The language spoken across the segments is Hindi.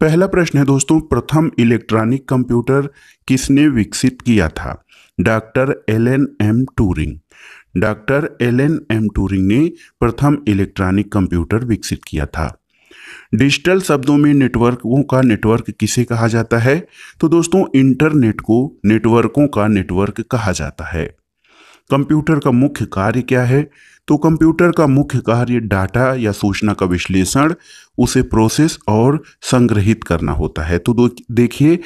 पहला प्रश्न है दोस्तों प्रथम इलेक्ट्रॉनिक कंप्यूटर किसने विकसित किया था doctor L N M Turing doctor L N M Turing ने प्रथम इलेक्ट्रॉनिक कंप्यूटर विकसित किया था डिजिटल शब्दों में नेटवर्कों का नेटवर्क किसे कहा जाता है तो दोस्तों इंटरनेट को नेटवर्कों का नेटवर्क कहा जाता है कंप्यूटर का मुख्य कार्य क्या है तो कंप्यूटर का मुख्य कार्य डाटा या सूचना का विश्लेषण उसे प्रोसेस और संग्रहित करना होता है तो देखिए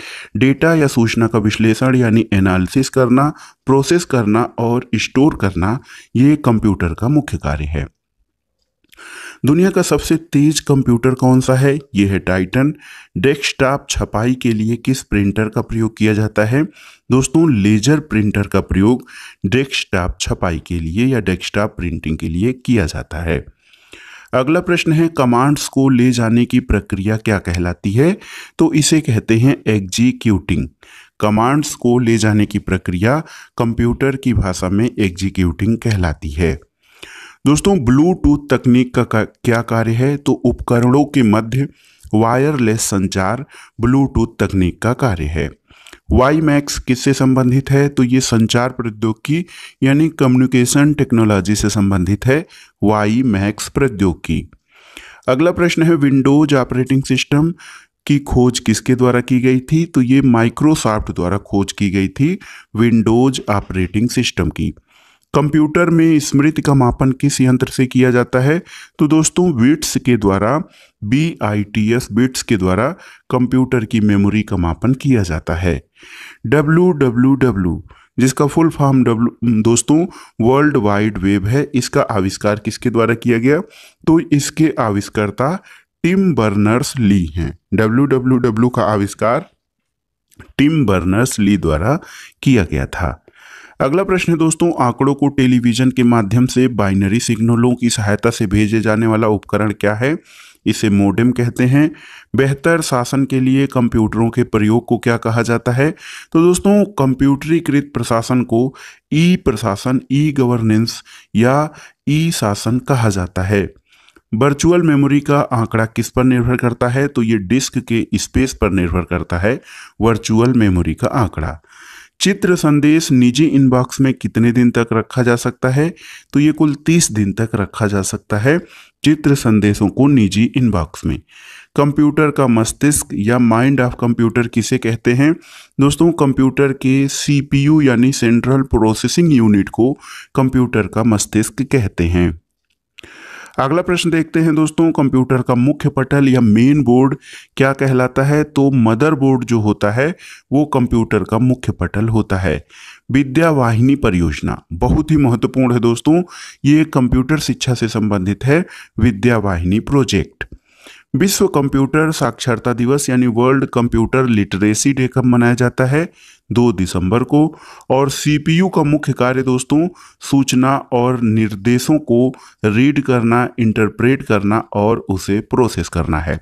डेटा या सूचना का विश्लेषण यानी एनालिसिस करना प्रोसेस करना और स्टोर करना ये कंप्यूटर का मुख्य कार्य है दुनिया का सबसे तेज कंप्यूटर कौन सा है ये है टाइटन डेस्कटॉप छपाई के लिए किस प्रिंटर का प्रयोग किया जाता है दोस्तों लेजर प्रिंटर का प्रयोग डेस्कटॉप छपाई के लिए या डेस्कटॉप प्रिंटिंग के लिए किया जाता है अगला प्रश्न है कमांड्स को ले जाने की प्रक्रिया क्या कहलाती है तो इसे कहते हैं एग्जीक्यूटिंग कमांड्स को ले जाने की प्रक्रिया कंप्यूटर की भाषा में एग्जीक्यूटिंग कहलाती है दोस्तों ब्लूटूथ तकनीक का क्या कार्य है तो उपकरणों के मध्य वायरलेस संचार ब्लूटूथ तकनीक का कार्य है वाई मैक्स किससे संबंधित है तो ये संचार प्रौद्योगिकी यानी कम्युनिकेशन टेक्नोलॉजी से संबंधित है वाई मैक्स प्रौद्योगिकी अगला प्रश्न है विंडोज ऑपरेटिंग सिस्टम की खोज किसके द्वारा की गई थी तो ये माइक्रोसॉफ्ट द्वारा खोज की गई थी विंडोज ऑपरेटिंग सिस्टम की कंप्यूटर में स्मृति का मापन किस यंत्र से किया जाता है तो दोस्तों बिट्स के द्वारा B I T S bits के द्वारा कंप्यूटर की मेमोरी का मापन किया जाता है डब्लू डब्लू डब्लू जिसका फुल फॉर्म डब्ल्यू दोस्तों वर्ल्ड वाइड वेब है इसका आविष्कार किसके द्वारा किया गया तो इसके आविष्कर्ता टिम बर्नर्स ली हैं डब्ल्यू डब्ल्यू डब्ल्यू का आविष्कार टिम बर्नर्स ली द्वारा किया गया था अगला प्रश्न है दोस्तों आंकड़ों को टेलीविजन के माध्यम से बाइनरी सिग्नलों की सहायता से भेजे जाने वाला उपकरण क्या है इसे मोडेम कहते हैं बेहतर शासन के लिए कंप्यूटरों के प्रयोग को क्या कहा जाता है तो दोस्तों कंप्यूटरीकृत प्रशासन को ई प्रशासन ई गवर्नेंस या ई शासन कहा जाता है वर्चुअल मेमोरी का आंकड़ा किस पर निर्भर करता है तो ये डिस्क के स्पेस पर निर्भर करता है वर्चुअल मेमोरी का आंकड़ा चित्र संदेश निजी इनबॉक्स में कितने दिन तक रखा जा सकता है तो ये कुल तीस दिन तक रखा जा सकता है चित्र संदेशों को निजी इनबॉक्स में कंप्यूटर का मस्तिष्क या माइंड ऑफ कंप्यूटर किसे कहते हैं दोस्तों कंप्यूटर के सीपीयू यानी सेंट्रल प्रोसेसिंग यूनिट को कंप्यूटर का मस्तिष्क कहते हैं अगला प्रश्न देखते हैं दोस्तों कंप्यूटर का मुख्य पटल या मेन बोर्ड क्या कहलाता है तो मदर बोर्ड जो होता है वो कंप्यूटर का मुख्य पटल होता है विद्यावाहिनी परियोजना बहुत ही महत्वपूर्ण है दोस्तों ये कंप्यूटर शिक्षा से संबंधित है विद्यावाहिनी प्रोजेक्ट विश्व कंप्यूटर साक्षरता दिवस यानी वर्ल्ड कंप्यूटर लिटरेसी डे कब मनाया जाता है दो दिसंबर को और सीपीयू का मुख्य कार्य दोस्तों सूचना और निर्देशों को रीड करना इंटरप्रेट करना और उसे प्रोसेस करना है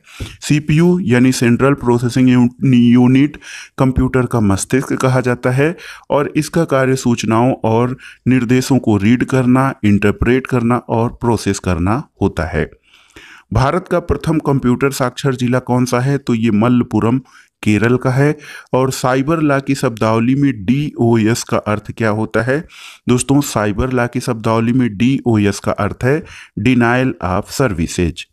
सीपीयू यानी सेंट्रल प्रोसेसिंग यूनिट कंप्यूटर का मस्तिष्क कहा जाता है और इसका कार्य सूचनाओं और निर्देशों को रीड करना इंटरप्रेट करना और प्रोसेस करना होता है भारत का प्रथम कंप्यूटर साक्षर जिला कौन सा है तो ये मल्लपुरम केरल का है और साइबर ला की शब्दावली में डी ओ एस का अर्थ क्या होता है दोस्तों साइबर ला की शब्दावली में डी ओ एस का अर्थ है डिनाइल ऑफ सर्विसेज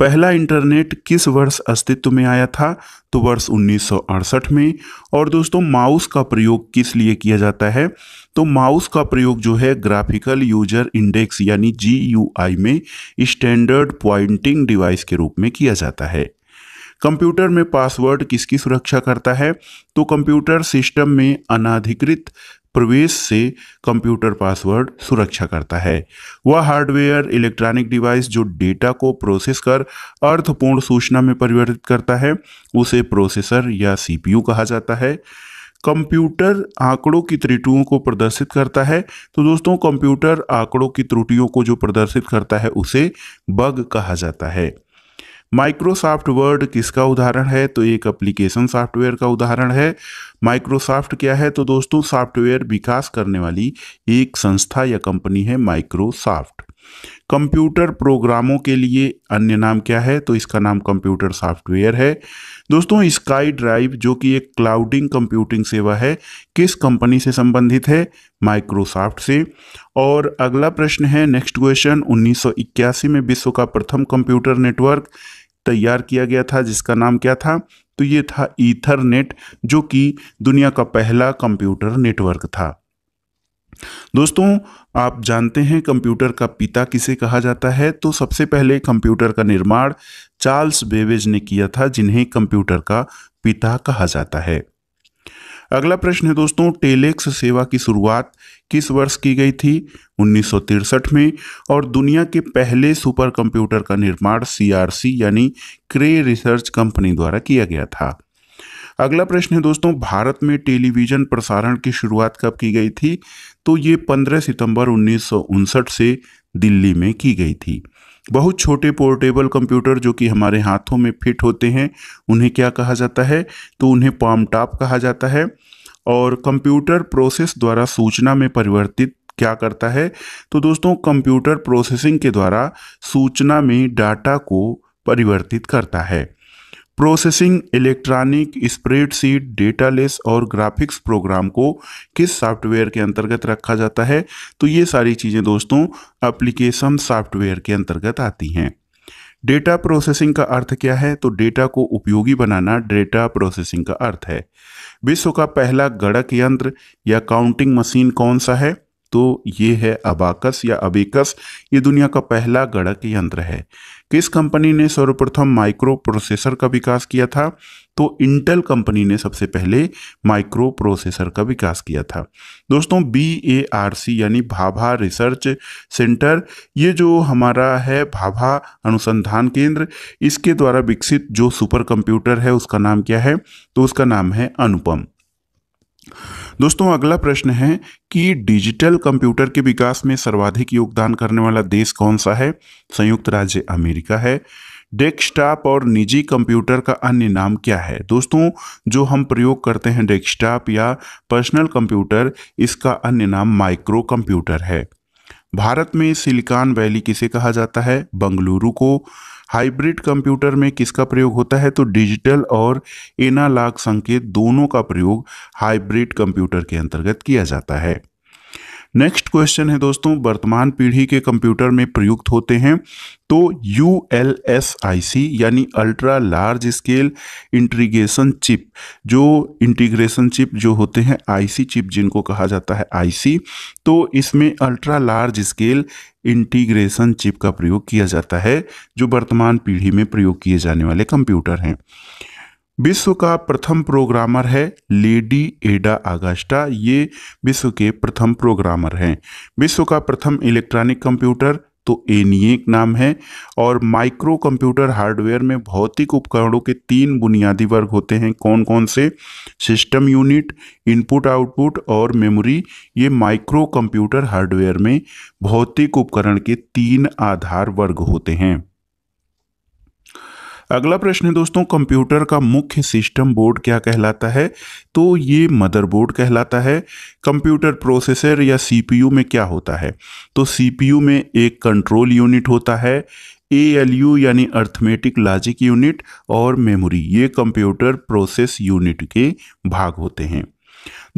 पहला इंटरनेट किस वर्ष अस्तित्व में आया था तो वर्ष उन्नीस में और दोस्तों माउस का प्रयोग किस लिए किया जाता है तो माउस का प्रयोग जो है ग्राफिकल यूजर इंडेक्स यानी जी में स्टैंडर्ड पॉइंटिंग डिवाइस के रूप में किया जाता है कंप्यूटर में पासवर्ड किसकी सुरक्षा करता है तो कंप्यूटर सिस्टम में अनाधिकृत प्रवेश से कंप्यूटर पासवर्ड सुरक्षा करता है वह हार्डवेयर इलेक्ट्रॉनिक डिवाइस जो डेटा को प्रोसेस कर अर्थपूर्ण सूचना में परिवर्तित करता है उसे प्रोसेसर या सीपीयू कहा जाता है कंप्यूटर आंकड़ों की त्रुटियों को प्रदर्शित करता है तो दोस्तों कंप्यूटर आंकड़ों की त्रुटियों को जो प्रदर्शित करता है उसे बग कहा जाता है माइक्रोसॉफ्ट वर्ड किसका उदाहरण है तो एक एप्लीकेशन सॉफ्टवेयर का उदाहरण है माइक्रोसॉफ्ट क्या है तो दोस्तों सॉफ्टवेयर विकास करने वाली एक संस्था या कंपनी है माइक्रोसॉफ्ट कंप्यूटर प्रोग्रामों के लिए अन्य नाम क्या है तो इसका नाम कंप्यूटर सॉफ्टवेयर है दोस्तों स्काई ड्राइव जो कि एक क्लाउडिंग कंप्यूटिंग सेवा है किस कंपनी से संबंधित है माइक्रोसॉफ्ट से और अगला प्रश्न है नेक्स्ट क्वेश्चन 1981 में विश्व का प्रथम कंप्यूटर नेटवर्क तैयार किया गया था जिसका नाम क्या था तो ये था ईथरनेट जो कि दुनिया का पहला कंप्यूटर नेटवर्क था दोस्तों आप जानते हैं कंप्यूटर का पिता किसे कहा जाता है तो सबसे पहले कंप्यूटर का निर्माण चार्ल्स बेबेज ने किया था जिन्हें कंप्यूटर का पिता कहा जाता है अगला प्रश्न है दोस्तों टेलेक्स सेवा की शुरुआत किस वर्ष की गई थी उन्नीस में और दुनिया के पहले सुपर कंप्यूटर का निर्माण सीआरसी यानी क्रे रिसर्च कंपनी द्वारा किया गया था अगला प्रश्न है दोस्तों भारत में टेलीविज़न प्रसारण की शुरुआत कब की गई थी तो ये 15 सितंबर उन्नीस से दिल्ली में की गई थी बहुत छोटे पोर्टेबल कंप्यूटर जो कि हमारे हाथों में फिट होते हैं उन्हें क्या कहा जाता है तो उन्हें पाम टॉप कहा जाता है और कंप्यूटर प्रोसेस द्वारा सूचना में परिवर्तित क्या करता है तो दोस्तों कंप्यूटर प्रोसेसिंग के द्वारा सूचना में डाटा को परिवर्तित करता है प्रोसेसिंग इलेक्ट्रॉनिक स्प्रेडशीट डेटालेस और ग्राफिक्स प्रोग्राम को किस सॉफ्टवेयर के अंतर्गत रखा जाता है तो ये सारी चीज़ें दोस्तों एप्लीकेशन सॉफ्टवेयर के अंतर्गत आती हैं डेटा प्रोसेसिंग का अर्थ क्या है तो डेटा को उपयोगी बनाना डेटा प्रोसेसिंग का अर्थ है विश्व का पहला गणक यंत्र या काउंटिंग मशीन कौन सा है तो ये है अबाकस या अबेकस ये दुनिया का पहला गणक यंत्र है किस कंपनी ने सर्वप्रथम माइक्रो प्रोसेसर का विकास किया था तो इंटेल कंपनी ने सबसे पहले माइक्रो प्रोसेसर का विकास किया था दोस्तों बी ए आर सी यानी भाभा रिसर्च सेंटर ये जो हमारा है भाभा अनुसंधान केंद्र इसके द्वारा विकसित जो सुपर कंप्यूटर है उसका नाम क्या है तो उसका नाम है अनुपम दोस्तों अगला प्रश्न है कि डिजिटल कंप्यूटर के विकास में सर्वाधिक योगदान करने वाला देश कौन सा है संयुक्त राज्य अमेरिका है डेस्कटॉप और निजी कंप्यूटर का अन्य नाम क्या है दोस्तों जो हम प्रयोग करते हैं डेस्कटॉप या पर्सनल कंप्यूटर इसका अन्य नाम माइक्रो कंप्यूटर है भारत में सिलिकॉन वैली किसे कहा जाता है बंगलुरु को हाइब्रिड कंप्यूटर में किसका प्रयोग होता है तो डिजिटल और एनालॉग संकेत दोनों का प्रयोग हाइब्रिड कंप्यूटर के अंतर्गत किया जाता है नेक्स्ट क्वेश्चन है दोस्तों वर्तमान पीढ़ी के कंप्यूटर में प्रयुक्त होते हैं तो यू एल एस आई सी यानी ultra large scale integration chip जो इंटीग्रेशन चिप जो होते हैं आईसी चिप जिनको कहा जाता है आईसी तो इसमें ultra large scale integration chip का प्रयोग किया जाता है जो वर्तमान पीढ़ी में प्रयोग किए जाने वाले कंप्यूटर हैं विश्व का प्रथम प्रोग्रामर है लेडी एडा आगास्टा ये विश्व के प्रथम प्रोग्रामर हैं विश्व का प्रथम इलेक्ट्रॉनिक कंप्यूटर तो एनिएक नाम है और माइक्रो कंप्यूटर हार्डवेयर में भौतिक उपकरणों के तीन बुनियादी वर्ग होते हैं कौन कौन से सिस्टम यूनिट इनपुट आउटपुट और मेमोरी ये माइक्रो कंप्यूटर हार्डवेयर में भौतिक उपकरण के तीन आधार वर्ग होते हैं अगला प्रश्न है दोस्तों कंप्यूटर का मुख्य सिस्टम बोर्ड क्या कहलाता है तो ये मदरबोर्ड कहलाता है कंप्यूटर प्रोसेसर या सीपीयू में क्या होता है तो सीपीयू में एक कंट्रोल यूनिट होता है ए एल यू यानी अर्थमेटिक लॉजिक यूनिट और मेमोरी ये कंप्यूटर प्रोसेस यूनिट के भाग होते हैं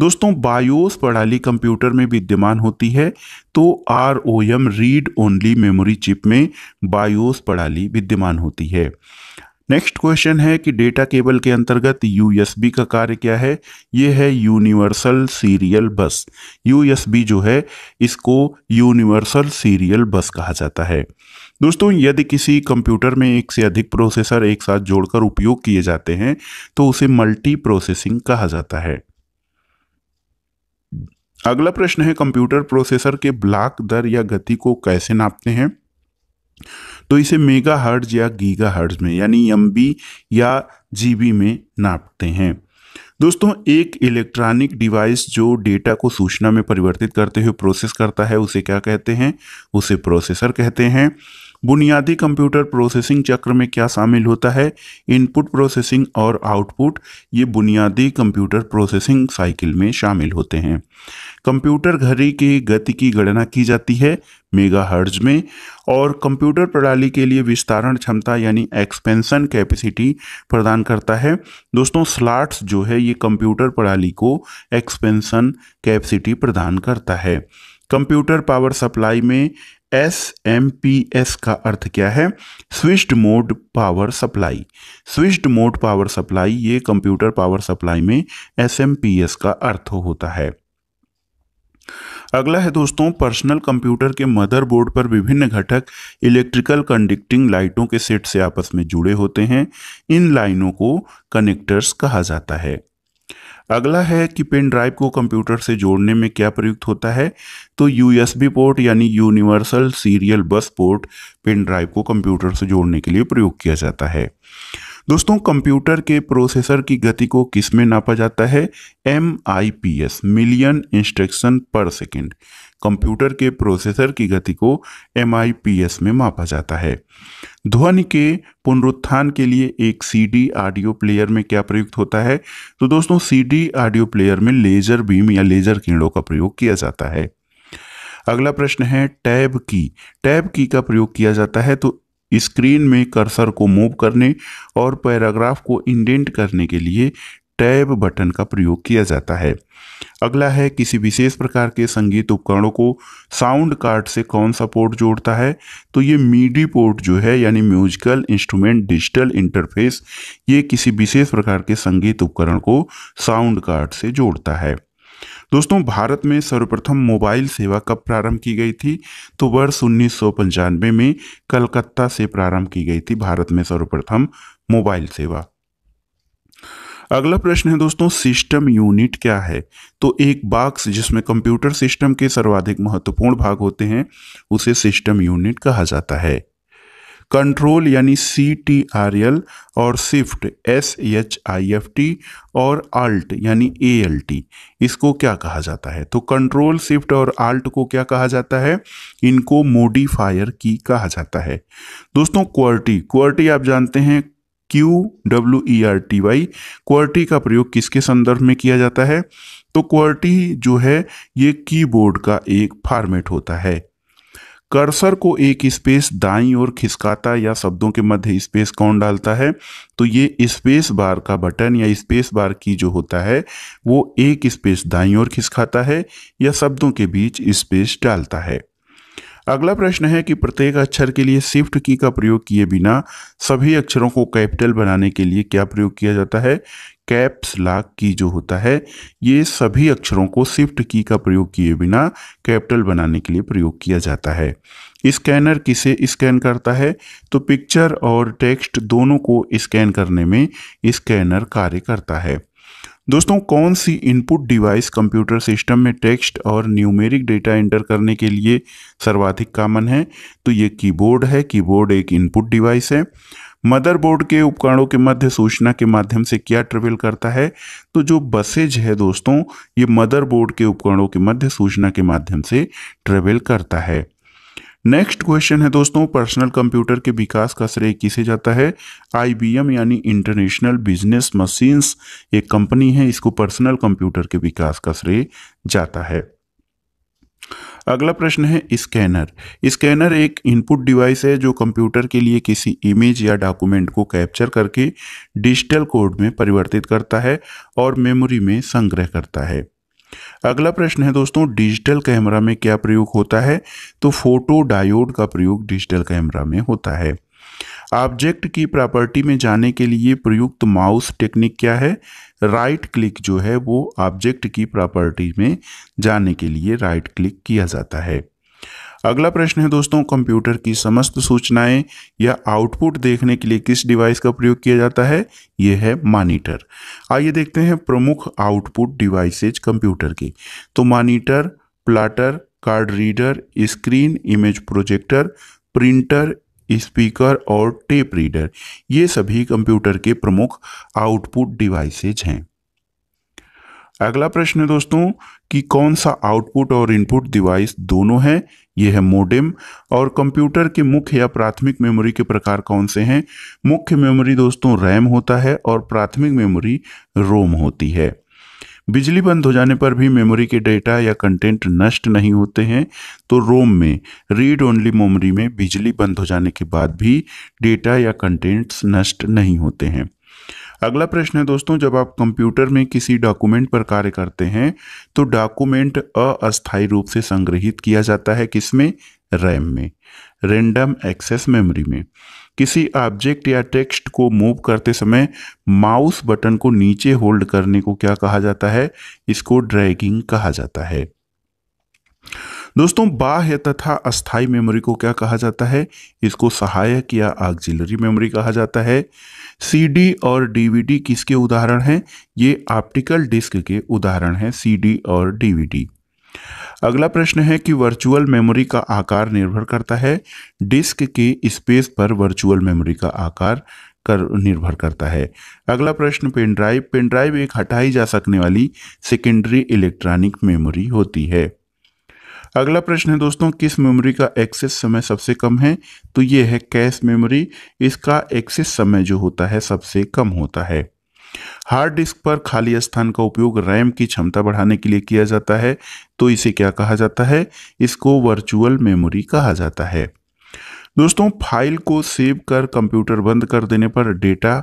दोस्तों बायोस प्रणाली कंप्यूटर में विद्यमान होती है तो R O M read only memory chip में बायोस प्रणाली विद्यमान होती है नेक्स्ट क्वेश्चन है कि डेटा केबल के अंतर्गत यूएसबी का कार्य क्या है ये है यूनिवर्सल सीरियल बस यूएसबी जो है इसको यूनिवर्सल सीरियल बस कहा जाता है दोस्तों यदि किसी कंप्यूटर में एक से अधिक प्रोसेसर एक साथ जोड़कर उपयोग किए जाते हैं तो उसे मल्टी प्रोसेसिंग कहा जाता है अगला प्रश्न है कंप्यूटर प्रोसेसर के ब्लॉक दर या गति को कैसे नापते हैं तो इसे मेगा हर्ज या गीगा हर्ज में यानी एम या जी में नापते हैं दोस्तों एक इलेक्ट्रॉनिक डिवाइस जो डेटा को सूचना में परिवर्तित करते हुए प्रोसेस करता है उसे क्या कहते हैं उसे प्रोसेसर कहते हैं बुनियादी कंप्यूटर प्रोसेसिंग चक्र में क्या शामिल होता है इनपुट प्रोसेसिंग और आउटपुट ये बुनियादी कंप्यूटर प्रोसेसिंग साइकिल में शामिल होते हैं कंप्यूटर घड़ी की गति की गणना की जाती है मेगाहर्ट्ज में और कंप्यूटर प्रणाली के लिए विस्तारण क्षमता यानी एक्सपेंशन कैपेसिटी प्रदान करता है दोस्तों स्लाट्स जो है ये कंप्यूटर प्रणाली को एक्सपेंशन कैपेसिटी प्रदान करता है कंप्यूटर पावर सप्लाई में एस एम पी एस का अर्थ क्या है switched mode power supply switched mode power supply ये कंप्यूटर पावर सप्लाई में एस एम पी एस का अर्थ होता है अगला है दोस्तों पर्सनल कंप्यूटर के मदरबोर्ड पर विभिन्न घटक इलेक्ट्रिकल कंडक्टिंग लाइटों के सेट से आपस में जुड़े होते हैं इन लाइनों को कनेक्टर्स कहा जाता है अगला है कि पेन ड्राइव को कंप्यूटर से जोड़ने में क्या प्रयुक्त होता है तो यूएसबी पोर्ट यानी universal serial bus port pen drive को कंप्यूटर से जोड़ने के लिए प्रयोग किया जाता है दोस्तों कंप्यूटर के प्रोसेसर की गति को किस में नापा जाता है M I P S million instruction per second computer के प्रोसेसर की गति को एम आई पी एस में मापा जाता है ध्वनि के पुनरुत्थान के लिए एक सी डी ऑडियो प्लेयर में क्या प्रयुक्त होता है तो दोस्तों सीडी ऑडियो प्लेयर में लेजर बीम या लेजर किरणों का प्रयोग किया जाता है अगला प्रश्न है टैब की टैब की का प्रयोग किया जाता है तो स्क्रीन में कर्सर को मूव करने और पैराग्राफ को इंडेंट करने के लिए टैब बटन का प्रयोग किया जाता है अगला है किसी विशेष प्रकार के संगीत उपकरणों को साउंड कार्ड से कौन सा पोर्ट जोड़ता है तो ये मीडी पोर्ट जो है यानी म्यूजिकल इंस्ट्रूमेंट डिजिटल इंटरफेस ये किसी विशेष प्रकार के संगीत उपकरण को साउंड कार्ड से जोड़ता है दोस्तों भारत में सर्वप्रथम मोबाइल सेवा कब प्रारंभ की गई थी तो वर्ष उन्नीस में कलकत्ता से प्रारंभ की गई थी भारत में सर्वप्रथम मोबाइल सेवा अगला प्रश्न है दोस्तों सिस्टम यूनिट क्या है तो एक बॉक्स जिसमें कंप्यूटर सिस्टम के सर्वाधिक महत्वपूर्ण भाग होते हैं उसे सिस्टम यूनिट कहा जाता है कंट्रोल यानी सी टी आर एल और shift S H I F T और अल्ट यानी ए एल टी इसको क्या कहा जाता है तो कंट्रोल शिफ्ट और अल्ट को क्या कहा जाता है इनको मोडिफायर की कहा जाता है दोस्तों क्वर्टी क्वर्टी आप जानते हैं Q W E R T Y QWERTY का प्रयोग किसके संदर्भ में किया जाता है तो क्वार्टी जो है ये कीबोर्ड का एक फॉर्मेट होता है कर्सर को एक स्पेस दाई और खिसकाता या शब्दों के मध्य स्पेस कौन डालता है तो ये स्पेस बार का बटन या स्पेस बार की जो होता है वो एक स्पेस दाई और खिसकाता है या शब्दों के बीच स्पेस डालता है अगला प्रश्न है कि प्रत्येक अक्षर के लिए शिफ्ट की का प्रयोग किए बिना सभी अक्षरों को कैपिटल बनाने के लिए क्या प्रयोग किया जाता है कैप्स लॉक की जो होता है ये सभी अक्षरों को स्विफ्ट की का प्रयोग किए बिना कैपिटल बनाने के लिए प्रयोग किया जाता है स्कैनर किसे स्कैन करता है तो पिक्चर और टेक्स्ट दोनों को स्कैन करने में स्कैनर कार्य करता है दोस्तों कौन सी इनपुट डिवाइस कंप्यूटर सिस्टम में टेक्स्ट और न्यूमेरिक डेटा एंटर करने के लिए सर्वाधिक कामन है तो ये कीबोर्ड है कीबोर्ड एक इनपुट डिवाइस है मदरबोर्ड के उपकरणों के मध्य सूचना के माध्यम से क्या ट्रेवल करता है तो जो बसेज है दोस्तों ये मदरबोर्ड के उपकरणों के मध्य सूचना के माध्यम से ट्रेवल करता है नेक्स्ट क्वेश्चन है दोस्तों पर्सनल कंप्यूटर के विकास का श्रेय किसे जाता है आईबीएम यानी इंटरनेशनल बिजनेस मशीन्स एक कंपनी है इसको पर्सनल कंप्यूटर के विकास का श्रेय जाता है अगला प्रश्न है स्कैनर स्कैनर एक इनपुट डिवाइस है जो कंप्यूटर के लिए किसी इमेज या डॉक्यूमेंट को कैप्चर करके डिजिटल कोड में परिवर्तित करता है और मेमोरी में संग्रह करता है अगला प्रश्न है दोस्तों डिजिटल कैमरा में क्या प्रयोग होता है तो फोटो डायोड का प्रयोग डिजिटल कैमरा में होता है ऑब्जेक्ट की प्रॉपर्टी में जाने के लिए प्रयुक्त माउस टेक्निक क्या है राइट क्लिक जो है वो ऑब्जेक्ट की प्रॉपर्टी में जाने के लिए राइट क्लिक किया जाता है अगला प्रश्न है दोस्तों कंप्यूटर की समस्त सूचनाएं या आउटपुट देखने के लिए किस डिवाइस का प्रयोग किया जाता है यह है मॉनिटर आइए देखते हैं प्रमुख आउटपुट डिवाइसेज कंप्यूटर के तो monitor plotter card reader screen image projector printer speaker और टेप रीडर ये सभी कंप्यूटर के प्रमुख आउटपुट डिवाइसेज हैं अगला प्रश्न है दोस्तों कि कौन सा आउटपुट और इनपुट डिवाइस दोनों है ये है मोडेम और कंप्यूटर के मुख्य या प्राथमिक मेमोरी के प्रकार कौन से हैं मुख्य मेमोरी दोस्तों रैम होता है और प्राथमिक मेमोरी रोम होती है बिजली बंद हो जाने पर भी मेमोरी के डेटा या कंटेंट नष्ट नहीं होते हैं तो रोम में रीड ओनली मेमोरी में बिजली बंद हो जाने के बाद भी डेटा या कंटेंट्स नष्ट नहीं होते हैं अगला प्रश्न है दोस्तों जब आप कंप्यूटर में किसी डॉक्यूमेंट पर कार्य करते हैं तो डॉक्यूमेंट अस्थायी रूप से संग्रहित किया जाता है किसमें रैम में रेंडम एक्सेस मेमोरी में किसी ऑब्जेक्ट या टेक्स्ट को मूव करते समय माउस बटन को नीचे होल्ड करने को क्या कहा जाता है इसको ड्रैगिंग कहा जाता है दोस्तों बाह्य तथा अस्थाई मेमोरी को क्या कहा जाता है इसको सहायक या आगजिलरी मेमोरी कहा जाता है सीडी और डीवीडी किसके उदाहरण हैं ये ऑप्टिकल डिस्क के उदाहरण हैं सीडी और डीवीडी अगला प्रश्न है कि वर्चुअल मेमोरी का आकार निर्भर करता है डिस्क के स्पेस पर वर्चुअल मेमोरी का आकार कर निर्भर करता है अगला प्रश्न पेन ड्राइव पेन ड्राइव एक हटाई जा सकने वाली सेकेंडरी इलेक्ट्रॉनिक मेमोरी होती है अगला प्रश्न है दोस्तों किस मेमोरी का एक्सेस समय सबसे कम है तो ये है कैश मेमोरी इसका एक्सेस समय जो होता है सबसे कम होता है हार्ड डिस्क पर खाली स्थान का उपयोग रैम की क्षमता बढ़ाने के लिए किया जाता है तो इसे क्या कहा जाता है इसको वर्चुअल मेमोरी कहा जाता है दोस्तों फाइल को सेव कर कंप्यूटर बंद कर देने पर डेटा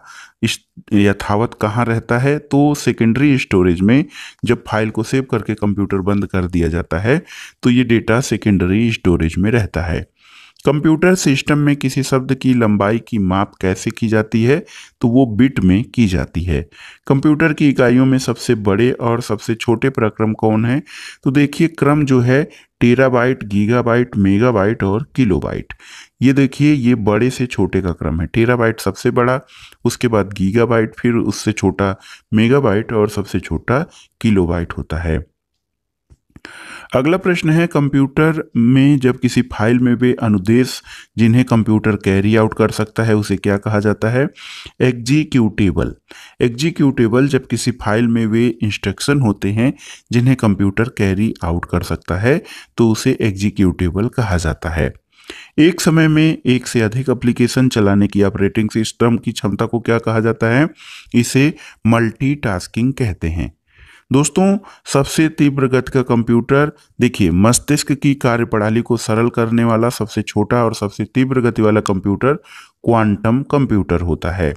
यथावत कहाँ रहता है तो सेकेंडरी स्टोरेज में जब फाइल को सेव करके कंप्यूटर बंद कर दिया जाता है तो ये डेटा सेकेंडरी स्टोरेज में रहता है कंप्यूटर सिस्टम में किसी शब्द की लंबाई की माप कैसे की जाती है तो वो बिट में की जाती है कंप्यूटर की इकाइयों में सबसे बड़े और सबसे छोटे प्रक्रम कौन है तो देखिए क्रम जो है टेराबाइट गीगाबाइट मेगाबाइट और किलोबाइट ये देखिए ये बड़े से छोटे का क्रम है टेराबाइट सबसे बड़ा उसके बाद गीगाबाइट फिर उससे छोटा मेगाबाइट और सबसे छोटा किलोबाइट होता है अगला प्रश्न है कंप्यूटर में जब किसी फाइल में वे अनुदेश जिन्हें कंप्यूटर कैरी आउट कर सकता है उसे क्या कहा जाता है एग्जीक्यूटेबल एग्जीक्यूटेबल जब किसी फाइल में वे इंस्ट्रक्शन होते हैं जिन्हें कंप्यूटर कैरी आउट कर सकता है तो उसे एग्जीक्यूटेबल कहा जाता है एक समय में एक से अधिक एप्लीकेशन चलाने की ऑपरेटिंग सिस्टम की क्षमता को क्या कहा जाता है इसे मल्टीटास्किंग कहते हैं दोस्तों सबसे तीव्र गति का कंप्यूटर देखिए मस्तिष्क की कार्य प्रणाली को सरल करने वाला सबसे छोटा और सबसे तीव्र गति वाला कंप्यूटर क्वांटम कंप्यूटर होता है